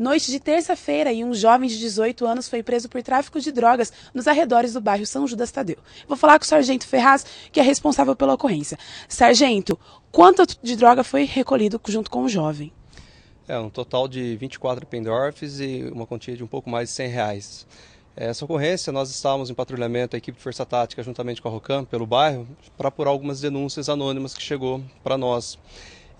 noite de terça-feira e um jovem de 18 anos foi preso por tráfico de drogas nos arredores do bairro São Judas Tadeu. Vou falar com o sargento Ferraz, que é responsável pela ocorrência. Sargento, quanto de droga foi recolhido junto com o jovem? É, um total de 24 pendorfes e uma quantia de um pouco mais de 100 reais. Essa ocorrência, nós estávamos em patrulhamento, a equipe de Força Tática, juntamente com a ROCAM, pelo bairro, para apurar algumas denúncias anônimas que chegou para nós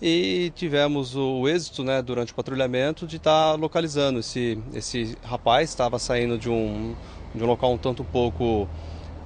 e tivemos o êxito né, durante o patrulhamento de estar tá localizando esse, esse rapaz, estava saindo de um, de um local um tanto pouco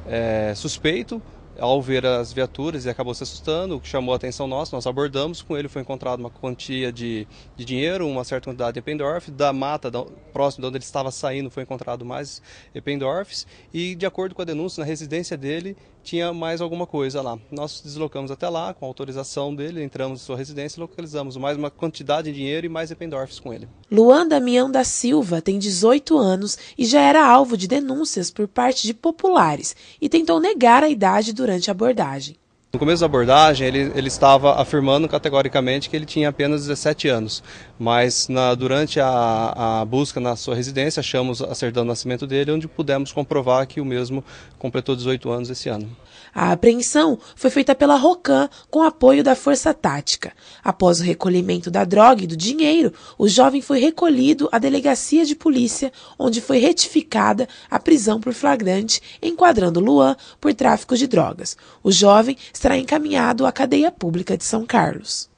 é, suspeito, ao ver as viaturas, e acabou se assustando, o que chamou a atenção nossa, nós abordamos, com ele foi encontrado uma quantia de, de dinheiro, uma certa quantidade de Eppendorf, da mata da, próximo de onde ele estava saindo foi encontrado mais Eppendorfs, e de acordo com a denúncia, na residência dele tinha mais alguma coisa lá. Nós deslocamos até lá, com autorização dele, entramos em sua residência e localizamos mais uma quantidade de dinheiro e mais Eppendorfs com ele. Luan Damião da Silva tem 18 anos e já era alvo de denúncias por parte de populares e tentou negar a idade do durante a abordagem no começo da abordagem, ele, ele estava afirmando categoricamente que ele tinha apenas 17 anos, mas na, durante a, a, busca na sua residência, achamos a certidão de nascimento dele, onde pudemos comprovar que o mesmo completou 18 anos esse ano. A apreensão foi feita pela ROCAM com apoio da Força Tática. Após o recolhimento da droga e do dinheiro, o jovem foi recolhido à delegacia de polícia, onde foi retificada a prisão por flagrante, enquadrando Luan por tráfico de drogas. O jovem está será encaminhado à cadeia pública de São Carlos.